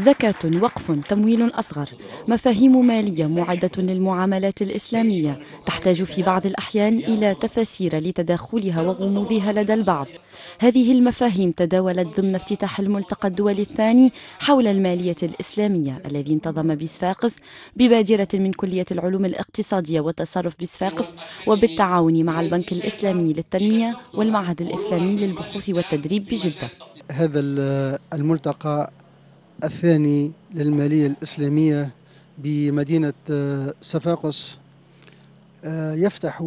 زكاة وقف تمويل أصغر مفاهيم مالية معدة للمعاملات الإسلامية تحتاج في بعض الأحيان إلى تفاسير لتداخلها وغموضها لدى البعض هذه المفاهيم تداولت ضمن افتتاح الملتقى الدولي الثاني حول المالية الإسلامية الذي انتظم بصفاقس ببادرة من كلية العلوم الاقتصادية والتصرف بصفاقس وبالتعاون مع البنك الإسلامي للتنمية والمعهد الإسلامي للبحوث والتدريب بجدة هذا الملتقى الثاني للمالية الإسلامية بمدينة آه، صفاقس آه، يفتح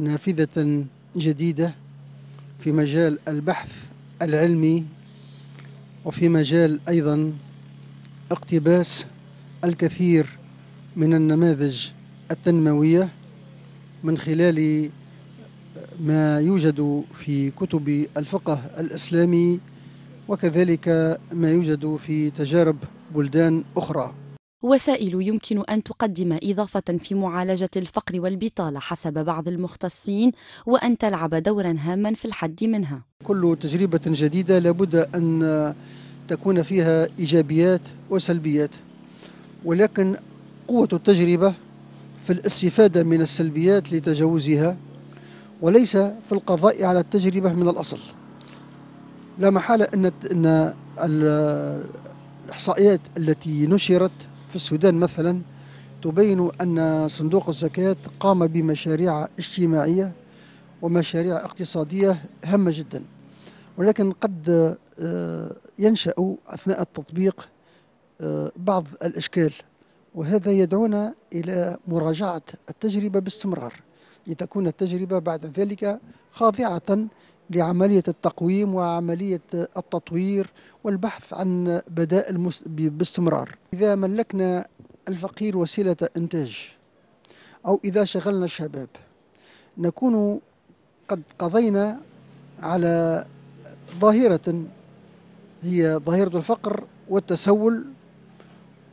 نافذة جديدة في مجال البحث العلمي وفي مجال أيضا اقتباس الكثير من النماذج التنموية من خلال آه، ما يوجد في كتب الفقه الإسلامي وكذلك ما يوجد في تجارب بلدان أخرى وسائل يمكن ان تقدم اضافه في معالجه الفقر والبطاله حسب بعض المختصين وان تلعب دورا هاما في الحد منها. كل تجربه جديده لابد ان تكون فيها ايجابيات وسلبيات ولكن قوه التجربه في الاستفاده من السلبيات لتجاوزها وليس في القضاء على التجربه من الاصل. لا محالة أن أن الإحصائيات التي نشرت في السودان مثلا تبين أن صندوق الزكاة قام بمشاريع اجتماعية ومشاريع اقتصادية هامة جدا ولكن قد آه، ينشأ أثناء التطبيق آه، بعض الإشكال وهذا يدعونا إلى مراجعة التجربة باستمرار لتكون التجربة بعد ذلك خاضعة لعملية التقويم وعملية التطوير والبحث عن بدائل باستمرار إذا ملكنا الفقير وسيلة إنتاج أو إذا شغلنا الشباب نكون قد قضينا على ظاهرة هي ظاهرة الفقر والتسول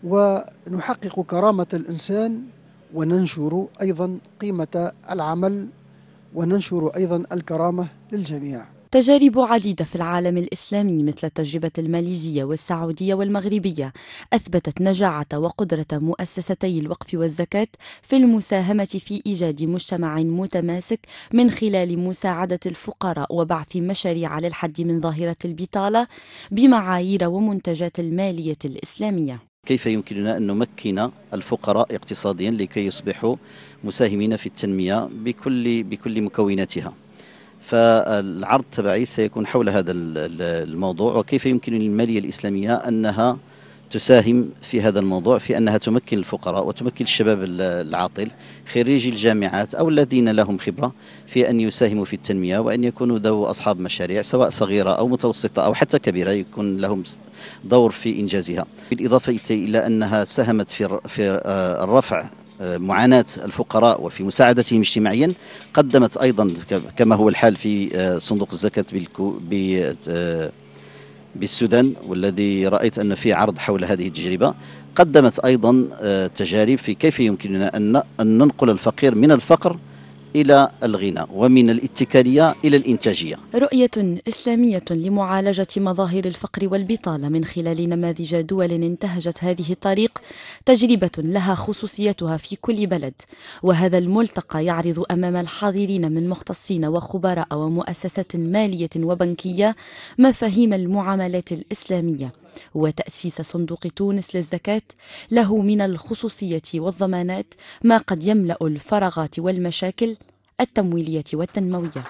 ونحقق كرامة الإنسان وننشر أيضا قيمة العمل وننشر أيضا الكرامة للجميع تجارب عديدة في العالم الإسلامي مثل التجربة الماليزية والسعودية والمغربية أثبتت نجاعة وقدرة مؤسستي الوقف والزكاة في المساهمة في إيجاد مجتمع متماسك من خلال مساعدة الفقراء وبعث مشاريع للحد من ظاهرة البطالة بمعايير ومنتجات المالية الإسلامية. كيف يمكننا أن نمكن الفقراء اقتصاديا لكي يصبحوا مساهمين في التنمية بكل, بكل مكوناتها فالعرض تبعي سيكون حول هذا الموضوع وكيف يمكن للمالية الإسلامية أنها تساهم في هذا الموضوع في أنها تمكن الفقراء وتمكن الشباب العاطل خريجي الجامعات أو الذين لهم خبرة في أن يساهموا في التنمية وأن يكونوا ذو أصحاب مشاريع سواء صغيرة أو متوسطة أو حتى كبيرة يكون لهم دور في إنجازها بالإضافة إلى أنها ساهمت في في آه، الرفع آه، معاناة الفقراء وفي مساعدتهم اجتماعيا قدمت أيضا كما هو الحال في آه، صندوق الزكاة بالكو بالسودان والذي رأيت أن فيه عرض حول هذه التجربة قدمت أيضا آه، تجارب في كيف يمكننا أن ننقل الفقير من الفقر إلى الغنى ومن الاتكالية إلى الإنتاجية رؤية إسلامية لمعالجة مظاهر الفقر والبطالة من خلال نماذج دول انتهجت هذه الطريق تجربة لها خصوصيتها في كل بلد وهذا الملتقى يعرض أمام الحاضرين من مختصين وخبراء ومؤسسات مالية وبنكية مفاهيم المعاملات الإسلامية وتأسيس صندوق تونس للزكاة له من الخصوصية والضمانات ما قد يملأ الفراغات والمشاكل التمويلية والتنموية